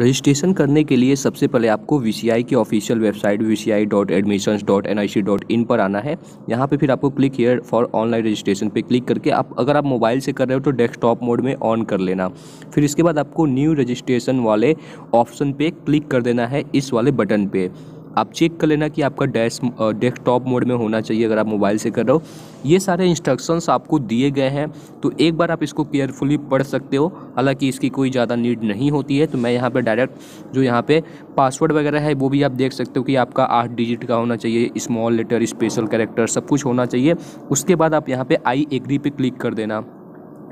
registration करने के लिए सबसे पहले आपको वी की official website V C I dot dot N I C dot in पर आना है यहाँ पे फिर आपको click here for online registration पे क्लिक करके आप अगर आप मोबाइल से कर रहे हो तो डेस्कटॉप मोड में ऑन कर लेना फिर इसके बाद आपको न्यू रजिस्ट्रेशन वाले ऑप्शन पे क्लिक कर देना है इस वाले बटन पर आप चेक कर लेना कि आपका डैश डेस्कटॉप मोड में होना चाहिए अगर आप मोबाइल से कर रहे हो ये सारे इंस्ट्रक्शंस आपको दिए गए हैं तो एक बार आप इसको केयरफुली पढ़ सकते हो हालांकि इसकी कोई ज़्यादा नीड नहीं होती है तो मैं यहाँ पर डायरेक्ट जो यहाँ पर पासवर्ड वगैरह है वो भी आप देख सकते हो कि आपका आठ डिजिट का होना चाहिए स्मॉल लेटर स्पेशल करेक्टर सब कुछ होना चाहिए उसके बाद आप यहाँ पर आई एग्री पर क्लिक कर देना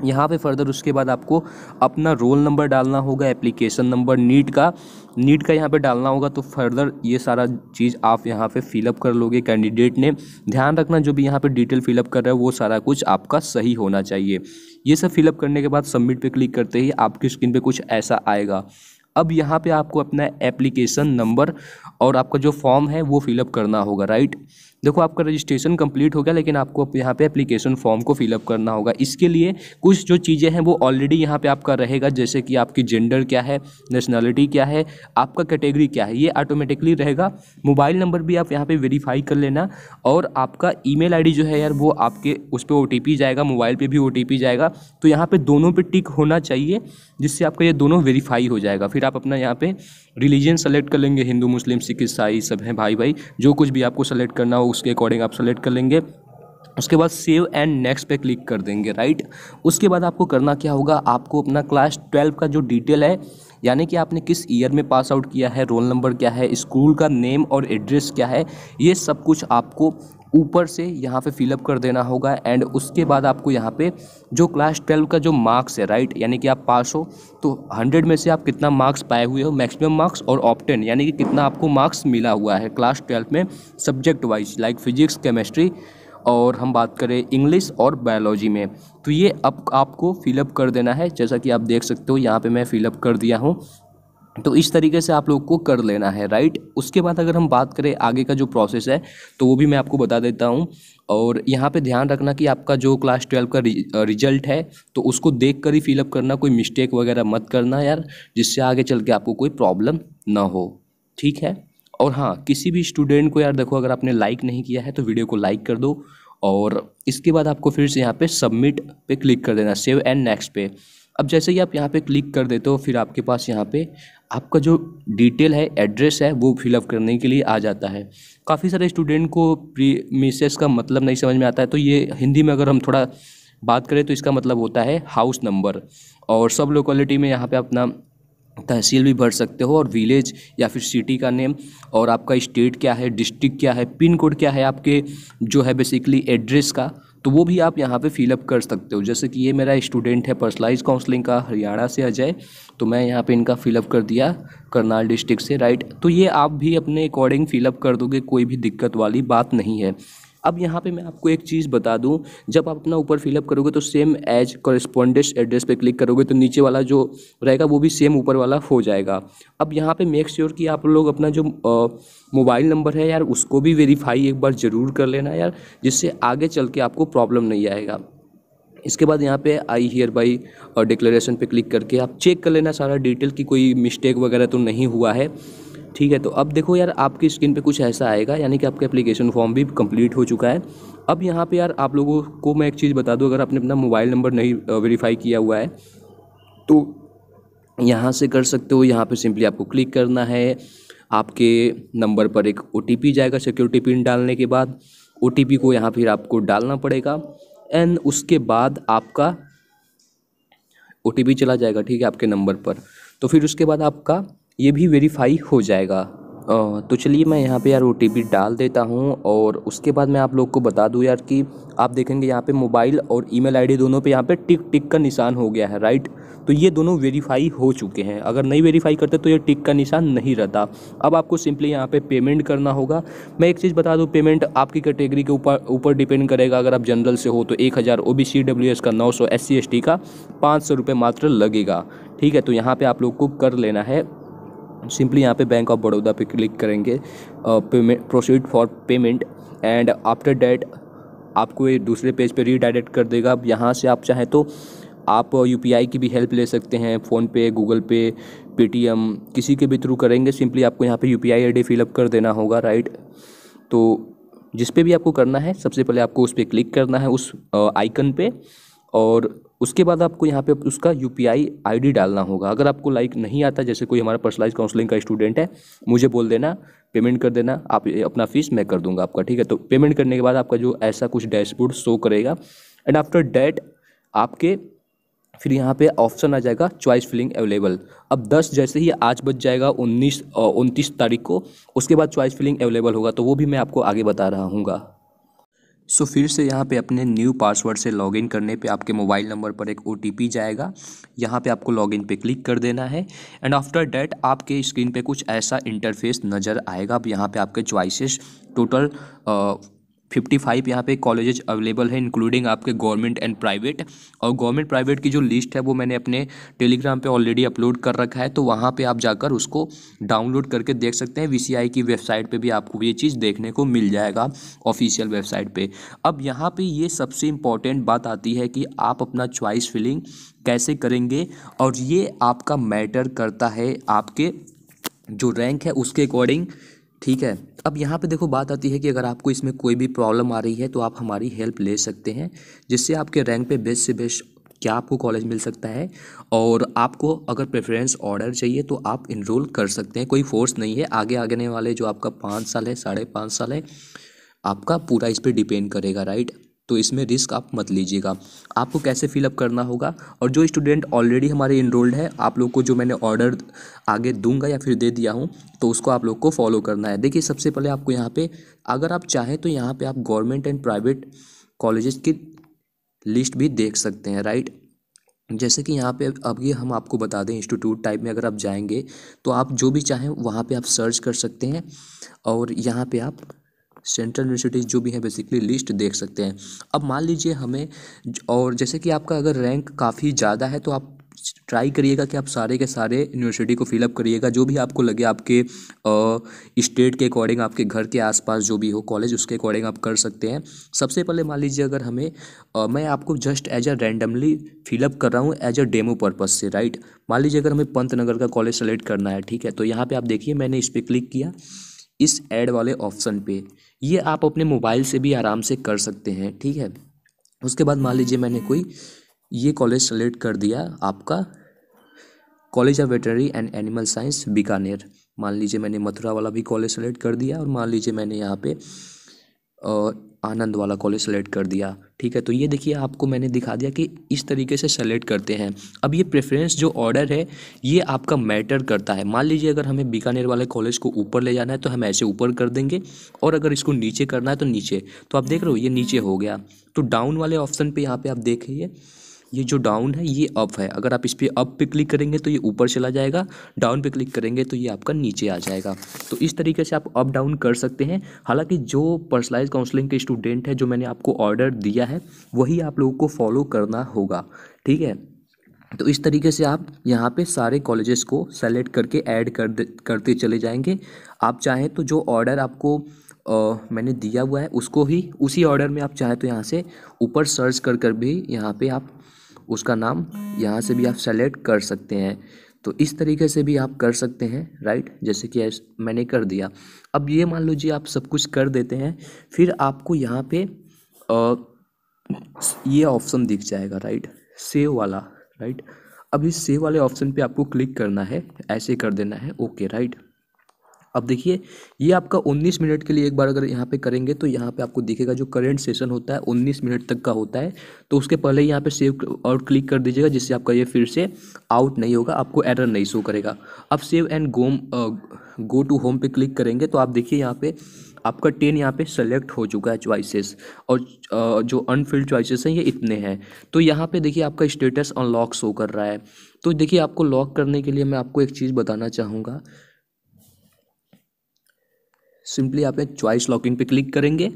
यहाँ पे फर्दर उसके बाद आपको अपना रोल नंबर डालना होगा एप्लीकेशन नंबर नीट का नीट का यहाँ पे डालना होगा तो फर्दर ये सारा चीज़ आप यहाँ पे फिलअप कर लोगे कैंडिडेट ने ध्यान रखना जो भी यहाँ पे डिटेल फिलअप कर रहा है वो सारा कुछ आपका सही होना चाहिए ये सब फिलअप करने के बाद सबमिट पर क्लिक करते ही आपकी स्क्रीन पर कुछ ऐसा आएगा अब यहाँ पे आपको अपना एप्लीकेशन नंबर और आपका जो फॉर्म है वो फिलअप करना होगा राइट देखो आपका रजिस्ट्रेशन कंप्लीट हो गया लेकिन आपको यहाँ पे एप्लीकेशन फॉर्म को फिलअप करना होगा इसके लिए कुछ जो चीज़ें हैं वो ऑलरेडी यहाँ पे आपका रहेगा जैसे कि आपकी जेंडर क्या है नेशनैलिटी क्या है आपका कैटेगरी क्या है ये ऑटोमेटिकली रहेगा मोबाइल नंबर भी आप यहाँ पर वेरीफाई कर लेना और आपका ई मेल जो है यार वो आपके उस पर ओ जाएगा मोबाइल पर भी ओ जाएगा तो यहाँ पर दोनों पर टिक होना चाहिए जिससे आपका ये दोनों वेरीफाई हो जाएगा फिर आप अपना यहाँ पर रिलीजन सेलेक्ट कर लेंगे हिंदू मुस्लिम सिख ईसाई सब हैं भाई भाई जो कुछ भी आपको सेलेक्ट करना हो उसके अकॉर्डिंग आप सेलेक्ट कर लेंगे उसके बाद सेव एंड नेक्स्ट पे क्लिक कर देंगे राइट उसके बाद आपको करना क्या होगा आपको अपना क्लास ट्वेल्व का जो डिटेल है यानी कि आपने किस ईयर में पास आउट किया है रोल नंबर क्या है स्कूल का नेम और एड्रेस क्या है ये सब कुछ आपको ऊपर से यहाँ पे फिलअप कर देना होगा एंड उसके बाद आपको यहाँ पे जो क्लास ट्वेल्व का जो मार्क्स है राइट यानी कि आप पास हो तो हंड्रेड में से आप कितना मार्क्स पाए हुए हो मैक्सिमम मार्क्स और ऑप्टेन यानी कि कितना आपको मार्क्स मिला हुआ है क्लास ट्वेल्व में subject wise like physics chemistry और हम बात करें इंग्लिश और बायोलॉजी में तो ये अब आपको फिलअप कर देना है जैसा कि आप देख सकते हो यहाँ पे मैं फिलअप कर दिया हूँ तो इस तरीके से आप लोग को कर लेना है राइट उसके बाद अगर हम बात करें आगे का जो प्रोसेस है तो वो भी मैं आपको बता देता हूँ और यहाँ पे ध्यान रखना कि आपका जो क्लास ट्वेल्व का रि, रिजल्ट है तो उसको देख कर ही फिलअप करना कोई मिस्टेक वगैरह मत करना यार जिससे आगे चल के आपको कोई प्रॉब्लम ना हो ठीक है और हाँ किसी भी स्टूडेंट को यार देखो अगर आपने लाइक नहीं किया है तो वीडियो को लाइक कर दो और इसके बाद आपको फिर से यहाँ पर सबमिट पे क्लिक कर देना सेव एंड नेक्स्ट पे अब जैसे ही आप यहाँ पे क्लिक कर देते हो फिर आपके पास यहाँ पे आपका जो डिटेल है एड्रेस है वो फिलअप करने के लिए आ जाता है काफ़ी सारे स्टूडेंट को प्री मिसेस का मतलब नहीं समझ में आता है तो ये हिंदी में अगर हम थोड़ा बात करें तो इसका मतलब होता है हाउस नंबर और सब लोकेलिटी में यहाँ पर अपना तहसील भी भर सकते हो और विलेज या फिर सिटी का नेम और आपका स्टेट क्या है डिस्ट्रिक्ट क्या है पिन कोड क्या है आपके जो है बेसिकली एड्रेस का तो वो भी आप यहाँ पे फिलअप कर सकते हो जैसे कि ये मेरा स्टूडेंट है पर्सनलाइज काउंसलिंग का हरियाणा से अजय तो मैं यहाँ पे इनका फिलअप कर दिया करनाल डिस्ट्रिक्ट से राइट तो ये आप भी अपने अकॉर्डिंग फिलअप कर दोगे कोई भी दिक्कत वाली बात नहीं है अब यहाँ पे मैं आपको एक चीज़ बता दूँ जब आप अपना ऊपर फिलअप करोगे तो सेम एज कॉरेस्पॉन्डेंस एड्रेस पे क्लिक करोगे तो नीचे वाला जो रहेगा वो भी सेम ऊपर वाला हो जाएगा अब यहाँ पे मेक श्योर कि आप लोग अपना जो मोबाइल नंबर है यार उसको भी वेरीफाई एक बार ज़रूर कर लेना यार जिससे आगे चल के आपको प्रॉब्लम नहीं आएगा इसके बाद यहाँ पे आई हियर बाई डिक्लेरेशन पे क्लिक करके आप चेक कर लेना सारा डिटेल कि कोई मिस्टेक वगैरह तो नहीं हुआ है ठीक है तो अब देखो यार आपकी स्क्रीन पे कुछ ऐसा आएगा यानी कि आपका एप्लीकेशन फॉर्म भी कंप्लीट हो चुका है अब यहाँ पे यार आप लोगों को मैं एक चीज़ बता दूँ अगर आपने अपना मोबाइल नंबर नहीं वेरीफाई किया हुआ है तो यहाँ से कर सकते हो यहाँ पर सिंपली आपको क्लिक करना है आपके नंबर पर एक ओ जाएगा सिक्योरिटी पिन डालने के बाद ओ को यहाँ फिर आपको डालना पड़ेगा एंड उसके बाद आपका ओ चला जाएगा ठीक है आपके नंबर पर तो फिर उसके बाद आपका ये भी वेरीफाई हो जाएगा तो चलिए मैं यहाँ पे यार ओ डाल देता हूँ और उसके बाद मैं आप लोग को बता दूँ यार कि आप देखेंगे यहाँ पे मोबाइल और ईमेल आईडी दोनों पे यहाँ पे टिक टिक का निशान हो गया है राइट तो ये दोनों वेरीफाई हो चुके हैं अगर नहीं वेरीफाई करते तो ये टिक का निशान नहीं रहता अब आपको सिंपली यहाँ पे पेमेंट करना होगा मैं एक चीज़ बता दूँ पेमेंट आपकी कैटेगरी के ऊपर ऊपर डिपेंड करेगा अगर आप जनरल से हो तो एक हज़ार O B C W S का नौ सौ एस सी एस टी का पाँच सौ रुपये मात्र लगेगा ठीक है तो यहाँ पर आप लोग को कर लेना है सिंपली यहाँ पे बैंक ऑफ बड़ौदा पे क्लिक करेंगे payment proceed for payment and after that आपको ये दूसरे पेज पे रीडायरेक्ट कर देगा अब यहाँ से आप चाहें तो आप यू की भी हेल्प ले सकते हैं फ़ोनपे गूगल पे पेटीएम किसी के भी थ्रू करेंगे सिंपली आपको यहाँ पे U P I I fill up कर देना होगा राइट तो जिस पे भी आपको करना है सबसे पहले आपको उस पर क्लिक करना है उस आइकन पे और उसके बाद आपको यहाँ पे उसका यू पी आई डालना होगा अगर आपको लाइक नहीं आता जैसे कोई हमारा पर्सनलाइज काउंसलिंग का स्टूडेंट है मुझे बोल देना पेमेंट कर देना आप अपना फ़ीस मैं कर दूंगा आपका ठीक है तो पेमेंट करने के बाद आपका जो ऐसा कुछ डैशबोर्ड शो करेगा एंड आफ्टर डैट आपके फिर यहाँ पे ऑप्शन आ जाएगा चॉइस फिलिंग अवेलेबल अब 10 जैसे ही आज बच जाएगा 19 उनतीस तारीख को उसके बाद चॉइस फिलिंग अवेलेबल होगा तो वो भी मैं आपको आगे बता रहा हूँगा सो फिर से यहाँ पे अपने न्यू पासवर्ड से लॉगिन करने पे आपके मोबाइल नंबर पर एक ओ जाएगा यहाँ पे आपको लॉगिन पे क्लिक कर देना है एंड आफ्टर डैट आपके स्क्रीन पे कुछ ऐसा इंटरफेस नज़र आएगा अब यहाँ पे आपके चॉइसेस टोटल फिफ्टी फाइव यहाँ पे कॉलेजेज अवेलेबल है इंक्लूडिंग आपके गवर्नमेंट एंड प्राइवेट और गवर्नमेंट प्राइवेट की जो लिस्ट है वो मैंने अपने टेलीग्राम पे ऑलरेडी अपलोड कर रखा है तो वहाँ पे आप जाकर उसको डाउनलोड करके देख सकते हैं वी की वेबसाइट पे भी आपको ये चीज़ देखने को मिल जाएगा ऑफिशियल वेबसाइट पर अब यहाँ पर ये सबसे इम्पॉर्टेंट बात आती है कि आप अपना च्वाइस फिलिंग कैसे करेंगे और ये आपका मैटर करता है आपके जो रैंक है उसके अकॉर्डिंग ठीक है अब यहाँ पे देखो बात आती है कि अगर आपको इसमें कोई भी प्रॉब्लम आ रही है तो आप हमारी हेल्प ले सकते हैं जिससे आपके रैंक पे बेस्ट से बेस्ट क्या आपको कॉलेज मिल सकता है और आपको अगर प्रेफरेंस ऑर्डर चाहिए तो आप इनरोल कर सकते हैं कोई फोर्स नहीं है आगे आगे वाले जो आपका पाँच साल है साढ़े पाँच साल है आपका पूरा इस पर डिपेंड करेगा राइट तो इसमें रिस्क आप मत लीजिएगा आपको कैसे फिलअप करना होगा और जो स्टूडेंट ऑलरेडी हमारे इनरोल्ड है आप लोग को जो मैंने ऑर्डर आगे दूंगा या फिर दे दिया हूँ तो उसको आप लोग को फॉलो करना है देखिए सबसे पहले आपको यहाँ पे अगर आप चाहें तो यहाँ पे आप गवर्नमेंट एंड प्राइवेट कॉलेजेस की लिस्ट भी देख सकते हैं राइट जैसे कि यहाँ पे अब ये हम आपको बता दें इंस्टीट्यूट टाइप में अगर आप जाएंगे तो आप जो भी चाहें वहाँ पे आप सर्च कर सकते हैं और यहाँ पे आप सेंट्रल यूनिवर्सिटीज़ जो भी हैं बेसिकली लिस्ट देख सकते हैं अब मान लीजिए हमें और जैसे कि आपका अगर रैंक काफ़ी ज़्यादा है तो आप ट्राई करिएगा कि आप सारे के सारे यूनिवर्सिटी को फिलअप करिएगा जो भी आपको लगे आपके स्टेट के अकॉर्डिंग आपके घर के आसपास जो भी हो कॉलेज उसके अकॉर्डिंग आप कर सकते हैं सबसे पहले मान लीजिए अगर हमें आ, मैं आपको just as a randomly fill up कर रहा हूँ एज अ डेमो पर्पज़ से राइट मान लीजिए अगर हमें पंत नगर का कॉलेज सेलेक्ट करना है ठीक है तो यहाँ पर आप देखिए मैंने इस पर क्लिक किया इस ऐड वाले ऑप्शन पे ये आप अपने मोबाइल से भी आराम से कर सकते हैं ठीक है उसके बाद मान लीजिए मैंने कोई ये कॉलेज सेलेक्ट कर दिया आपका college of veterinary and animal science Bikaner मान लीजिए मैंने मथुरा वाला भी कॉलेज सेलेक्ट कर दिया और मान लीजिए मैंने यहाँ पे आनंद वाला कॉलेज सेलेक्ट कर दिया ठीक है तो ये देखिए आपको मैंने दिखा दिया कि इस तरीके से सेलेक्ट करते हैं अब ये प्रेफरेंस जो ऑर्डर है ये आपका मैटर करता है मान लीजिए अगर हमें बीकानेर वाले कॉलेज को ऊपर ले जाना है तो हम ऐसे ऊपर कर देंगे और अगर इसको नीचे करना है तो नीचे तो आप देख रहे हो ये नीचे हो गया तो डाउन वाले ऑप्शन पर यहाँ पर आप देखिए ये जो डाउन है ये अप है अगर आप इस पर अप पे क्लिक करेंगे तो ये ऊपर चला जाएगा डाउन पे क्लिक करेंगे तो ये आपका नीचे आ जाएगा तो इस तरीके से आप अप डाउन कर सकते हैं हालांकि जो पर्सनलाइज काउंसलिंग के स्टूडेंट हैं जो मैंने आपको ऑर्डर दिया है वही आप लोगों को फॉलो करना होगा ठीक है तो इस तरीके से आप यहाँ पे सारे कॉलेजेस को सेलेक्ट करके ऐड कर दे करते चले जाएंगे आप चाहें तो जो ऑर्डर आपको आ, मैंने दिया हुआ है उसको ही उसी ऑर्डर में आप चाहें तो यहाँ से ऊपर सर्च कर कर भी यहाँ पे आप उसका नाम यहाँ से भी आप सेलेक्ट कर सकते हैं तो इस तरीके से भी आप कर सकते हैं राइट जैसे कि मैंने कर दिया अब ये मान जी आप सब कुछ कर देते हैं फिर आपको यहाँ पे आ, ये ऑप्शन दिख जाएगा राइट सेव वाला राइट अब इस सेव वाले ऑप्शन पे आपको क्लिक करना है ऐसे कर देना है ओके राइट अब देखिए ये आपका 19 मिनट के लिए एक बार अगर यहाँ पे करेंगे तो यहाँ पे आपको दिखेगा जो करेंट सेशन होता है 19 मिनट तक का होता है तो उसके पहले यहाँ पे सेव और क्लिक कर दीजिएगा जिससे आपका ये फिर से आउट नहीं होगा आपको एरर नहीं शो करेगा अब सेव एंड गोम गो टू होम पे क्लिक करेंगे तो आप देखिए यहाँ पे आपका टेन यहाँ पे सेलेक्ट हो चुका है चॉइसेस और uh, जो अनफिल्ड चॉइसेस हैं ये इतने हैं तो यहाँ पे देखिए आपका स्टेटस अनलॉक शो कर रहा है तो देखिए आपको लॉक करने के लिए मैं आपको एक चीज़ बताना चाहूँगा सिंपली आप एक चॉइस लॉकिंग पे क्लिक करेंगे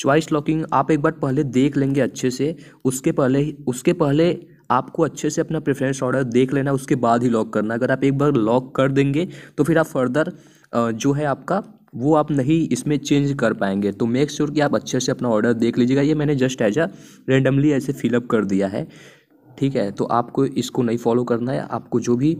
चॉइस लॉकिंग आप एक बार पहले देख लेंगे अच्छे से उसके पहले उसके पहले आपको अच्छे से अपना प्रेफरेंस ऑर्डर देख लेना उसके बाद ही लॉक करना अगर आप एक बार लॉक कर देंगे तो फिर आप फर्दर जो है आपका वो आप नहीं इसमें चेंज कर पाएंगे तो मेक श्योर sure कि आप अच्छे से अपना ऑर्डर देख लीजिएगा ये मैंने जस्ट एज आ रेंडमली ऐसे फिलअप कर दिया है ठीक है तो आपको इसको नहीं फॉलो करना है आपको जो भी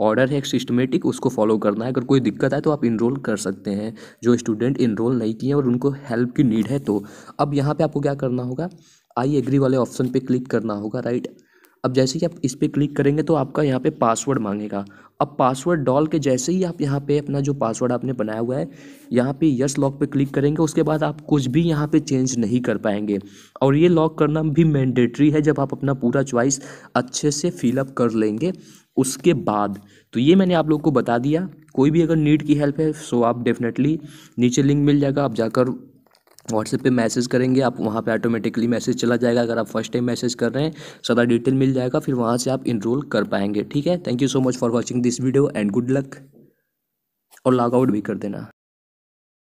ऑर्डर है एक सिस्टमेटिक उसको फॉलो करना है अगर कोई दिक्कत आए तो आप इनरोल कर सकते हैं जो स्टूडेंट इनरोल नहीं किए और उनको हेल्प की नीड है तो अब यहाँ पे आपको क्या करना होगा आई एग्री वाले ऑप्शन पे क्लिक करना होगा राइट अब जैसे ही आप इस पर क्लिक करेंगे तो आपका यहाँ पे पासवर्ड मांगेगा अब पासवर्ड डाल के जैसे ही आप यहाँ पे अपना जो पासवर्ड आपने बनाया हुआ है यहाँ पे यस लॉक पे क्लिक करेंगे उसके बाद आप कुछ भी यहाँ पे चेंज नहीं कर पाएंगे और ये लॉक करना भी मैंडेटरी है जब आप अपना पूरा च्वाइस अच्छे से फिलअप कर लेंगे उसके बाद तो ये मैंने आप लोग को बता दिया कोई भी अगर नीड की हेल्प है सो आप डेफिनेटली नीचे लिंक मिल जाएगा आप जाकर व्हाट्सएप पे मैसेज करेंगे आप वहाँ पे ऑटोमेटिकली मैसेज चला जाएगा अगर आप फर्स्ट टाइम मैसेज कर रहे हैं सारा डिटेल मिल जाएगा फिर वहाँ से आप इनरोल कर पाएंगे ठीक है thank you so much for watching this video and good luck और लॉग आउट भी कर देना